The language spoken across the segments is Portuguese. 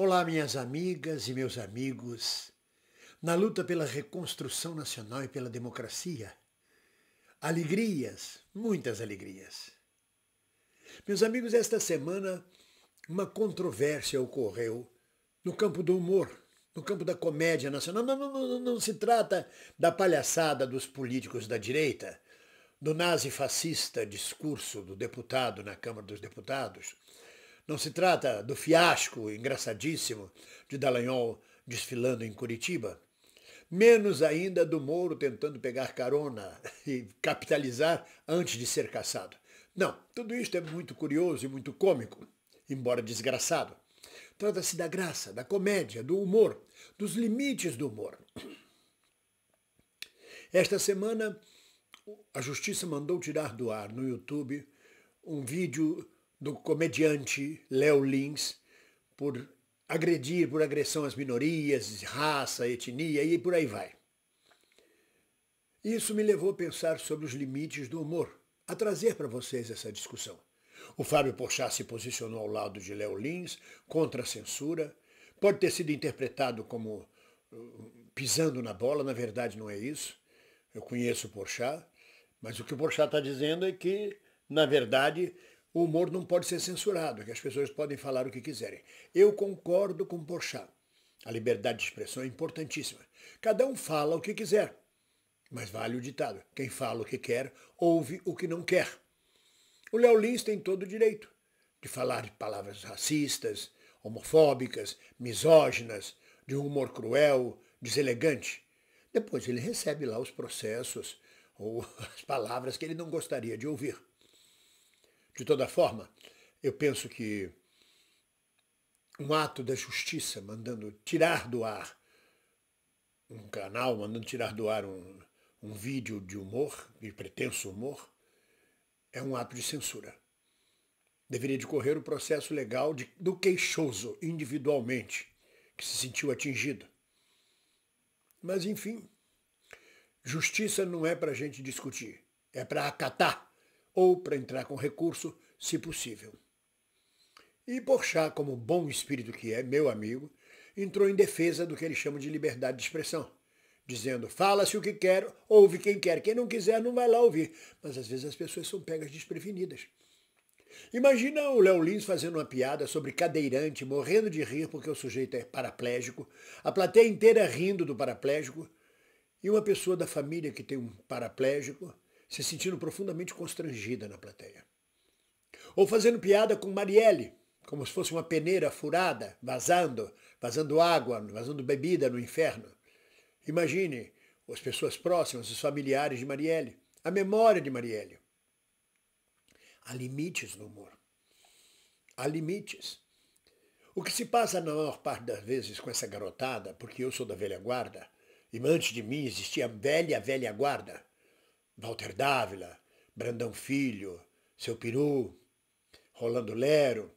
Olá, minhas amigas e meus amigos. Na luta pela reconstrução nacional e pela democracia, alegrias, muitas alegrias. Meus amigos, esta semana uma controvérsia ocorreu no campo do humor, no campo da comédia nacional. Não, não, não, não se trata da palhaçada dos políticos da direita, do nazi-fascista discurso do deputado na Câmara dos Deputados não se trata do fiasco engraçadíssimo de Dallagnol desfilando em Curitiba, menos ainda do Moro tentando pegar carona e capitalizar antes de ser caçado. Não, tudo isto é muito curioso e muito cômico, embora desgraçado. Trata-se da graça, da comédia, do humor, dos limites do humor. Esta semana, a justiça mandou tirar do ar no YouTube um vídeo do comediante Léo Lins por agredir, por agressão às minorias, raça, etnia e por aí vai. Isso me levou a pensar sobre os limites do humor, a trazer para vocês essa discussão. O Fábio Porchat se posicionou ao lado de Léo Lins contra a censura, pode ter sido interpretado como uh, pisando na bola, na verdade não é isso. Eu conheço o Porchat, mas o que o Porchat está dizendo é que, na verdade, o humor não pode ser censurado, é que as pessoas podem falar o que quiserem. Eu concordo com Porchat. A liberdade de expressão é importantíssima. Cada um fala o que quiser. Mas vale o ditado: quem fala o que quer, ouve o que não quer. O Léo Lins tem todo o direito de falar de palavras racistas, homofóbicas, misóginas, de um humor cruel, deselegante. Depois ele recebe lá os processos ou as palavras que ele não gostaria de ouvir. De toda forma, eu penso que um ato da justiça mandando tirar do ar um canal, mandando tirar do ar um, um vídeo de humor, de pretenso humor, é um ato de censura. Deveria decorrer o processo legal de, do queixoso individualmente, que se sentiu atingido. Mas, enfim, justiça não é para a gente discutir, é para acatar ou para entrar com recurso, se possível. E Porchat, como bom espírito que é, meu amigo, entrou em defesa do que ele chama de liberdade de expressão, dizendo: fala-se o que quer, ouve quem quer, quem não quiser não vai lá ouvir. Mas às vezes as pessoas são pegas desprevenidas. Imagina o Léo Lins fazendo uma piada sobre cadeirante, morrendo de rir porque o sujeito é paraplégico, a plateia inteira rindo do paraplégico, e uma pessoa da família que tem um paraplégico se sentindo profundamente constrangida na plateia. Ou fazendo piada com Marielle, como se fosse uma peneira furada, vazando, vazando água, vazando bebida no inferno. Imagine as pessoas próximas, os familiares de Marielle, a memória de Marielle. Há limites no humor. Há limites. O que se passa na maior parte das vezes com essa garotada, porque eu sou da velha guarda, e antes de mim existia a velha, velha guarda, Walter Dávila, Brandão Filho, Seu Peru, Rolando Lero.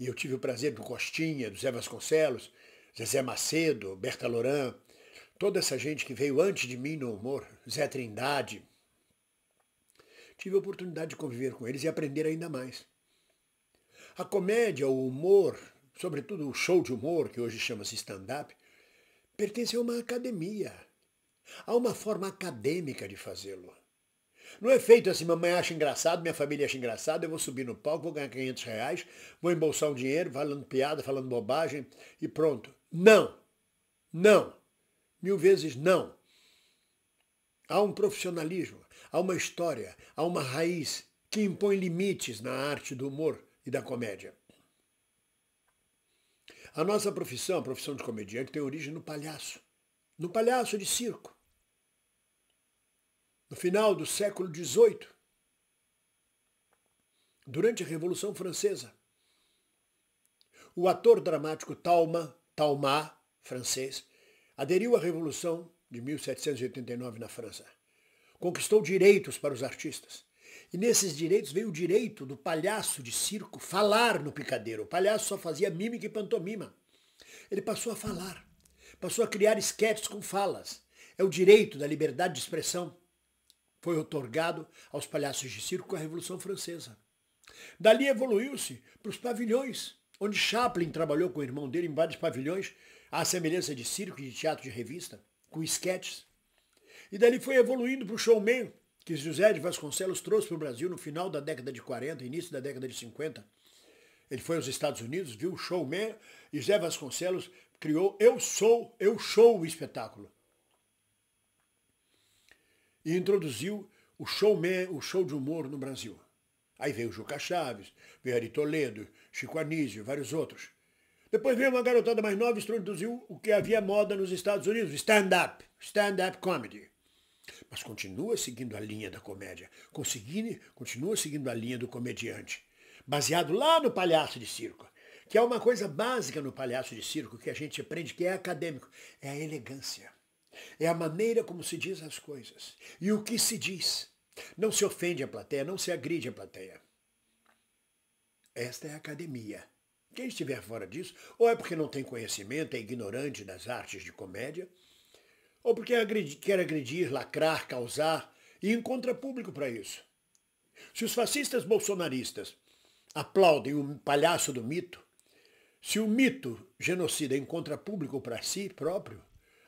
E eu tive o prazer do Costinha, do Zé Vasconcelos, Zezé Macedo, Berta Loran, toda essa gente que veio antes de mim no humor, Zé Trindade. Tive a oportunidade de conviver com eles e aprender ainda mais. A comédia, o humor, sobretudo o show de humor, que hoje chama-se stand-up, pertence a uma academia, Há uma forma acadêmica de fazê-lo. Não é feito assim, mamãe acha engraçado, minha família acha engraçado, eu vou subir no palco, vou ganhar 500 reais, vou embolsar um dinheiro, falando piada, falando bobagem e pronto. Não! Não! Mil vezes não! Há um profissionalismo, há uma história, há uma raiz que impõe limites na arte do humor e da comédia. A nossa profissão, a profissão de comediante, tem origem no palhaço, no palhaço de circo. No final do século XVIII, durante a Revolução Francesa, o ator dramático Talma, Talma, francês, aderiu à Revolução de 1789 na França. Conquistou direitos para os artistas. E nesses direitos veio o direito do palhaço de circo falar no picadeiro. O palhaço só fazia mímica e pantomima. Ele passou a falar, passou a criar esquetes com falas. É o direito da liberdade de expressão foi otorgado aos palhaços de circo com a Revolução Francesa. Dali evoluiu-se para os pavilhões, onde Chaplin trabalhou com o irmão dele em vários pavilhões, à semelhança de circo e de teatro de revista, com esquetes. E dali foi evoluindo para o showman, que José de Vasconcelos trouxe para o Brasil no final da década de 40, início da década de 50. Ele foi aos Estados Unidos, viu o showman, e José Vasconcelos criou Eu Sou, Eu Show o espetáculo e introduziu o, showman, o show de humor no Brasil. Aí veio o Juca Chaves, veio Ari Toledo, Chico Anísio, vários outros. Depois veio uma garotada mais nova e introduziu o que havia moda nos Estados Unidos, stand-up, stand-up comedy. Mas continua seguindo a linha da comédia, conseguindo, continua seguindo a linha do comediante, baseado lá no palhaço de circo, que é uma coisa básica no palhaço de circo que a gente aprende, que é acadêmico, é a elegância. É a maneira como se diz as coisas. E o que se diz. Não se ofende a plateia, não se agride a plateia. Esta é a academia. Quem estiver fora disso, ou é porque não tem conhecimento, é ignorante das artes de comédia, ou porque agredi quer agredir, lacrar, causar, e encontra público para isso. Se os fascistas bolsonaristas aplaudem o palhaço do mito, se o mito genocida encontra público para si próprio,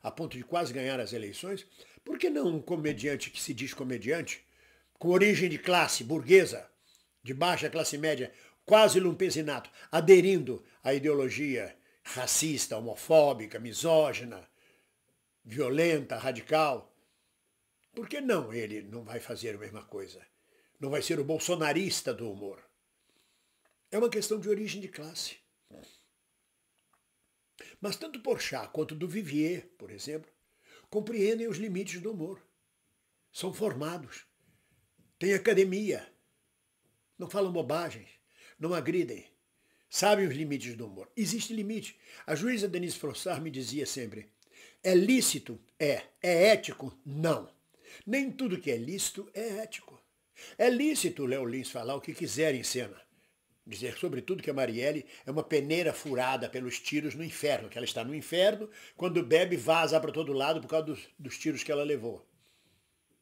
a ponto de quase ganhar as eleições, por que não um comediante que se diz comediante, com origem de classe burguesa, de baixa classe média, quase lumpesinato, aderindo à ideologia racista, homofóbica, misógina, violenta, radical? Por que não ele não vai fazer a mesma coisa? Não vai ser o bolsonarista do humor? É uma questão de origem de classe. Mas tanto Porchat quanto do Vivier, por exemplo, compreendem os limites do humor. São formados, têm academia, não falam bobagens, não agridem, sabem os limites do humor. Existe limite. A juíza Denise Frossard me dizia sempre, é lícito? É. É ético? Não. Nem tudo que é lícito é ético. É lícito o Léo Lins falar o que quiser em cena. Dizer, sobretudo, que a Marielle é uma peneira furada pelos tiros no inferno, que ela está no inferno, quando bebe, vaza para todo lado por causa dos, dos tiros que ela levou.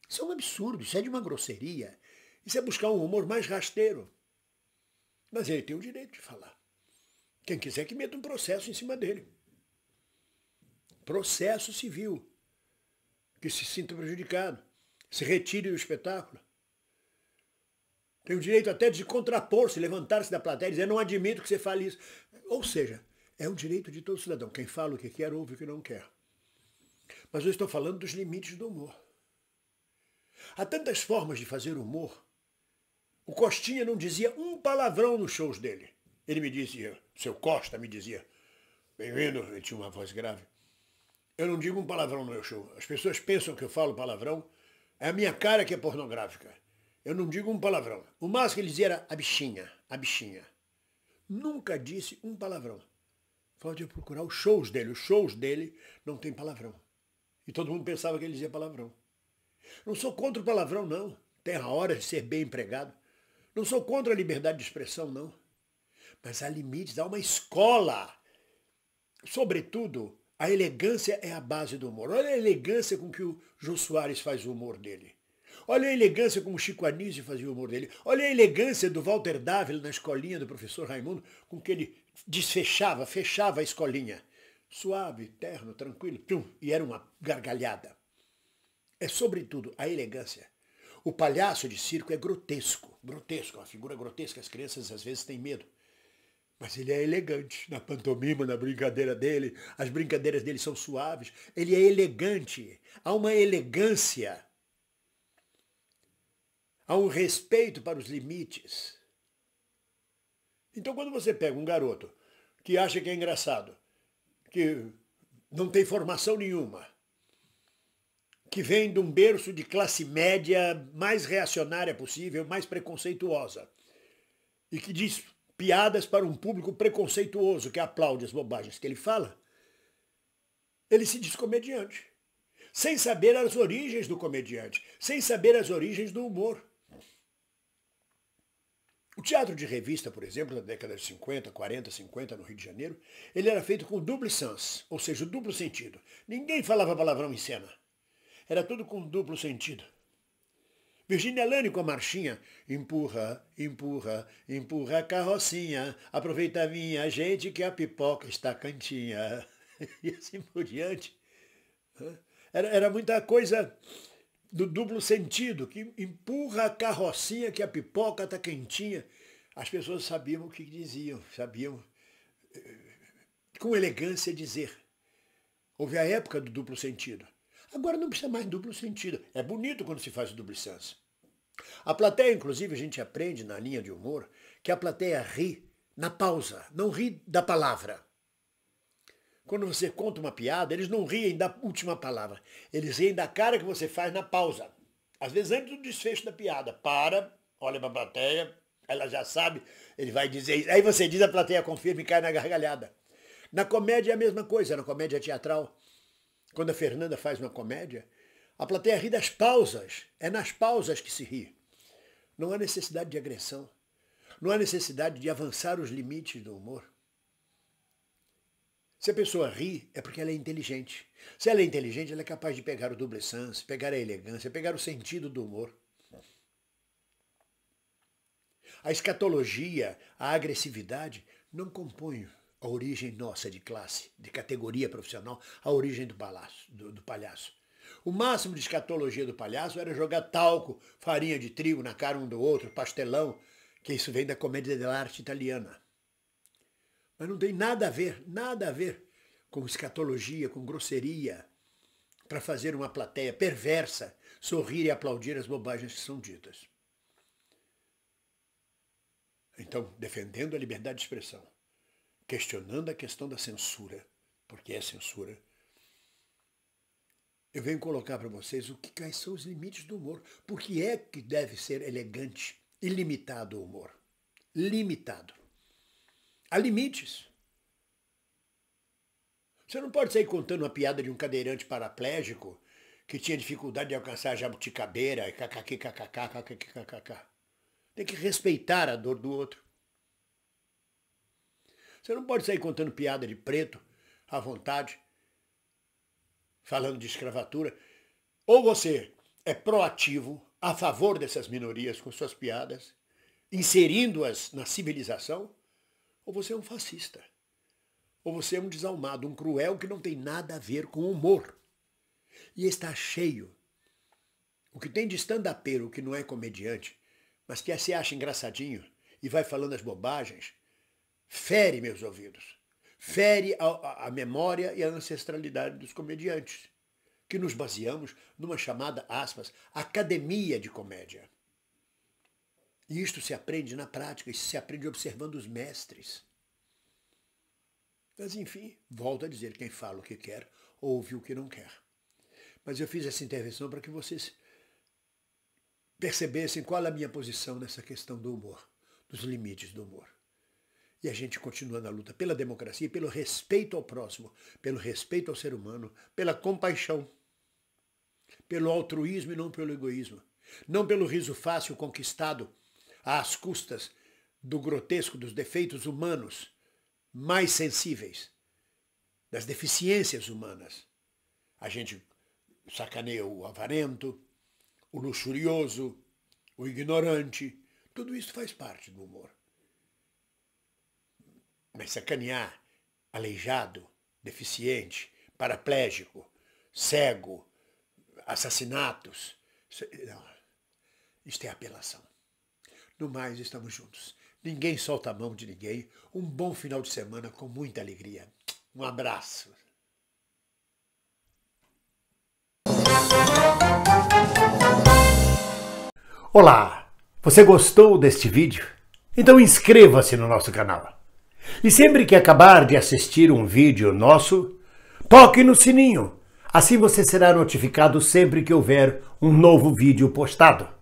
Isso é um absurdo, isso é de uma grosseria. Isso é buscar um humor mais rasteiro. Mas ele tem o direito de falar. Quem quiser que meta um processo em cima dele. Processo civil. Que se sinta prejudicado. Se retire do espetáculo. Tem o direito até de contrapor-se, levantar-se da plateia e dizer, não admito que você fale isso. Ou seja, é um direito de todo cidadão. Quem fala o que quer, ouve o que não quer. Mas eu estou falando dos limites do humor. Há tantas formas de fazer humor. O Costinha não dizia um palavrão nos shows dele. Ele me dizia, seu Costa me dizia, bem-vindo, ele tinha uma voz grave. Eu não digo um palavrão no meu show. As pessoas pensam que eu falo palavrão. É a minha cara que é pornográfica. Eu não digo um palavrão. O máximo que ele dizia era a bichinha, a bichinha. Nunca disse um palavrão. Pode procurar os shows dele. Os shows dele não tem palavrão. E todo mundo pensava que ele dizia palavrão. Não sou contra o palavrão, não. Tem a hora de ser bem empregado. Não sou contra a liberdade de expressão, não. Mas há limites, há uma escola. Sobretudo, a elegância é a base do humor. Olha a elegância com que o Jô Soares faz o humor dele. Olha a elegância como Chico Anísio fazia o humor dele. Olha a elegância do Walter Dávila na escolinha do professor Raimundo, com que ele desfechava, fechava a escolinha. Suave, terno, tranquilo, tchum, e era uma gargalhada. É sobretudo a elegância. O palhaço de circo é grotesco, grotesco, uma figura grotesca, as crianças às vezes têm medo. Mas ele é elegante na pantomima, na brincadeira dele, as brincadeiras dele são suaves. Ele é elegante, há uma elegância Há um respeito para os limites. Então, quando você pega um garoto que acha que é engraçado, que não tem formação nenhuma, que vem de um berço de classe média mais reacionária possível, mais preconceituosa, e que diz piadas para um público preconceituoso que aplaude as bobagens que ele fala, ele se diz comediante, sem saber as origens do comediante, sem saber as origens do humor teatro de revista, por exemplo, na década de 50, 40, 50, no Rio de Janeiro, ele era feito com duplo sans, ou seja, duplo sentido. Ninguém falava palavrão em cena. Era tudo com duplo sentido. Virginia Lane com a marchinha Empurra, empurra, empurra a carrocinha Aproveita a minha gente que a pipoca está cantinha E assim por diante Era, era muita coisa do duplo sentido, que empurra a carrocinha que a pipoca está quentinha. As pessoas sabiam o que diziam, sabiam eh, com elegância dizer. Houve a época do duplo sentido. Agora não precisa mais duplo sentido. É bonito quando se faz o duplo senso. A plateia, inclusive, a gente aprende na linha de humor que a plateia ri na pausa, não ri da palavra. Quando você conta uma piada, eles não riem da última palavra. Eles riem da cara que você faz na pausa. Às vezes antes do desfecho da piada. Para, olha para a plateia, ela já sabe, ele vai dizer isso. Aí você diz, a plateia confirma e cai na gargalhada. Na comédia é a mesma coisa, na comédia teatral. Quando a Fernanda faz uma comédia, a plateia ri das pausas. É nas pausas que se ri. Não há necessidade de agressão. Não há necessidade de avançar os limites do humor. Se a pessoa ri, é porque ela é inteligente. Se ela é inteligente, ela é capaz de pegar o double sens, pegar a elegância, pegar o sentido do humor. A escatologia, a agressividade, não compõem a origem nossa de classe, de categoria profissional, a origem do, do, do palhaço. O máximo de escatologia do palhaço era jogar talco, farinha de trigo na cara um do outro, pastelão, que isso vem da comédia dell'arte italiana. Mas não tem nada a ver, nada a ver com escatologia, com grosseria, para fazer uma plateia perversa sorrir e aplaudir as bobagens que são ditas. Então, defendendo a liberdade de expressão, questionando a questão da censura, porque é censura, eu venho colocar para vocês o que quais são os limites do humor. Por que é que deve ser elegante ilimitado o humor? Limitado há limites. Você não pode sair contando uma piada de um cadeirante paraplégico que tinha dificuldade de alcançar a jabuticabeira, kkk, kkk, kkk, kkk. Tem que respeitar a dor do outro. Você não pode sair contando piada de preto à vontade, falando de escravatura. Ou você é proativo, a favor dessas minorias com suas piadas, inserindo-as na civilização, ou você é um fascista, ou você é um desalmado, um cruel que não tem nada a ver com humor. E está cheio. O que tem de stand-upero que não é comediante, mas que se acha engraçadinho e vai falando as bobagens, fere meus ouvidos, fere a, a memória e a ancestralidade dos comediantes, que nos baseamos numa chamada, aspas, academia de comédia. E isto se aprende na prática, isso se aprende observando os mestres. Mas enfim, volto a dizer, quem fala o que quer, ouve o que não quer. Mas eu fiz essa intervenção para que vocês percebessem qual a minha posição nessa questão do humor, dos limites do humor. E a gente continua na luta pela democracia, pelo respeito ao próximo, pelo respeito ao ser humano, pela compaixão, pelo altruísmo e não pelo egoísmo, não pelo riso fácil conquistado às custas do grotesco, dos defeitos humanos mais sensíveis, das deficiências humanas. A gente sacaneia o avarento, o luxurioso, o ignorante. Tudo isso faz parte do humor. Mas sacanear aleijado, deficiente, paraplégico, cego, assassinatos, isto é apelação. No mais, estamos juntos. Ninguém solta a mão de ninguém. Um bom final de semana com muita alegria. Um abraço. Olá! Você gostou deste vídeo? Então inscreva-se no nosso canal. E sempre que acabar de assistir um vídeo nosso, toque no sininho. Assim você será notificado sempre que houver um novo vídeo postado.